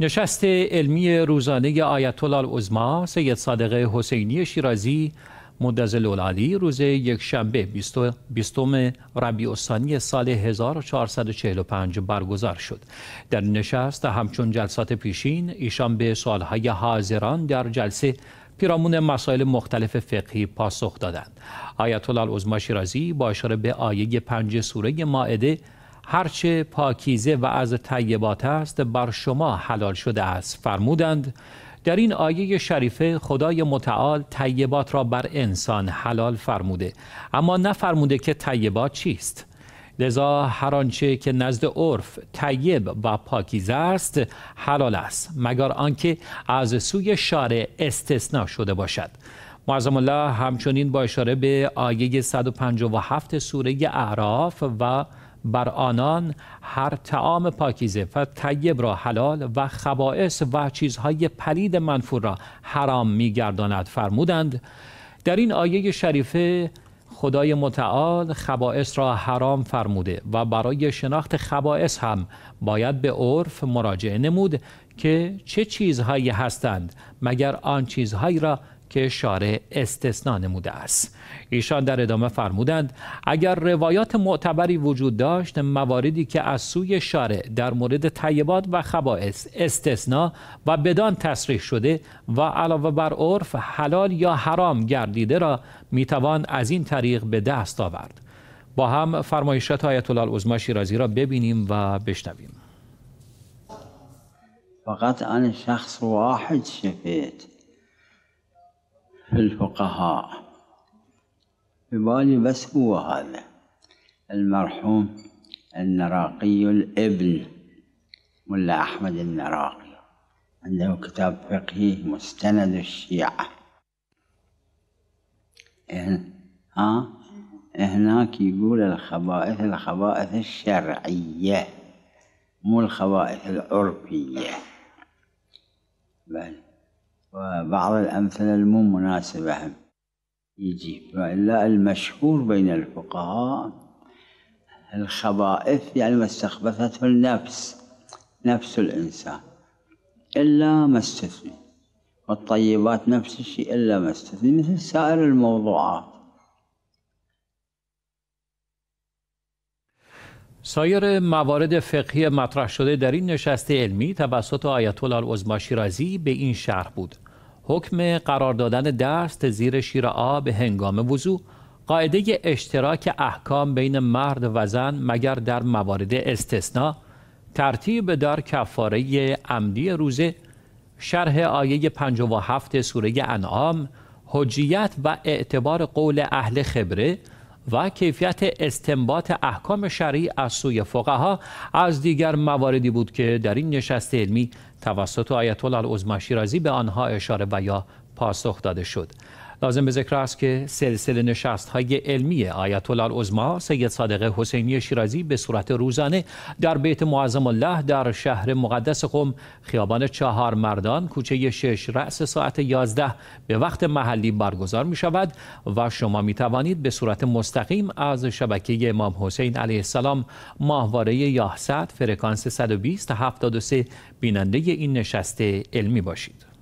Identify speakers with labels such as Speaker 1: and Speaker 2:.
Speaker 1: نشست علمی روزانه آیت الله عظما سید صادق حسینی شیرازی مدظل العالی روز یک شنبه 20 ربیع سال 1445 برگزار شد در نشست همچون جلسات پیشین ایشان به سوالهای حاضران در جلسه پیرامون مسائل مختلف فقهی پاسخ دادند آیت الله عظما شیرازی با اشاره به آیه پنج سوره مائده هرچه پاکیزه و از طیبات است بر شما حلال شده است فرمودند در این آیه شریفه خدای متعال طیبات را بر انسان حلال فرموده اما نفرموده که طیبات چیست لذا هر آنچه که نزد عرف طیب و پاکیزه است حلال است مگر آنکه از سوی شارع استثنا شده باشد معظم الله همچنین با اشاره به آیه 157 سوره اعراف و بر آنان هر تعام پاکیزه و طیب را حلال و خبائس و چیزهای پلید منفور را حرام میگرداند فرمودند در این آیه شریفه خدای متعال خبائس را حرام فرموده و برای شناخت خبائس هم باید به عرف مراجعه نمود که چه چیزهایی هستند مگر آن چیزهایی را که شارع استثنا نموده است ایشان در ادامه فرمودند اگر روایات معتبری وجود داشت مواردی که از سوی شارع در مورد طیبات و خبائث استثنا و بدان تصریح شده و علاوه بر عرف حلال یا حرام گردیده را میتوان از این طریق به دست آورد با هم فرمایشات آیت الله عظما شیرازی را ببینیم و بشنویم
Speaker 2: فقط ان شخص واحد شفیت في الفقهاء ببالي بس هو هذا المرحوم النراقي الابن ملا أحمد النراقي عنده كتاب فقهي مستند الشيعة إيه، ها هناك يقول الخبائث الخبائث الشرعية مو الخبائث العرفية بل وبعض الأمثلة المو مناسبة يجي وإلا المشهور بين الفقهاء الخبائث يعني ما استخبثته النفس نفس الإنسان إلا ما استثني والطيبات نفس الشيء إلا ما استثني مثل سائر الموضوعات
Speaker 1: سایر موارد فقهی مطرح شده در این نشست علمی توسط آیت الله العظما شیرازی به این شرح بود حکم قرار دادن دست زیر شیر آب هنگام وضوع قاعده اشتراک احکام بین مرد و زن مگر در موارد استثنا ترتیب در کفاره عمدی روزه شرح آیه 57 سوره انعام حجیت و اعتبار قول اهل خبره و کیفیت استنباط احکام شرعی از سوی فقها از دیگر مواردی بود که در این نشست علمی توسط آیت الله رازی شیرازی به آنها اشاره و یا پاسخ داده شد لازم به ذکر است که سلسله نشست های علمی آیت الله العظما سید صادق حسینی شیرازی به صورت روزانه در بیت معظم الله در شهر مقدس قم خیابان چهار مردان کوچه 6 رأس ساعت 11 به وقت محلی برگزار می شود و شما می توانید به صورت مستقیم از شبکه امام حسین علیه السلام ماهواره 1100 فرکانس 120 73 بیننده این نشست علمی باشید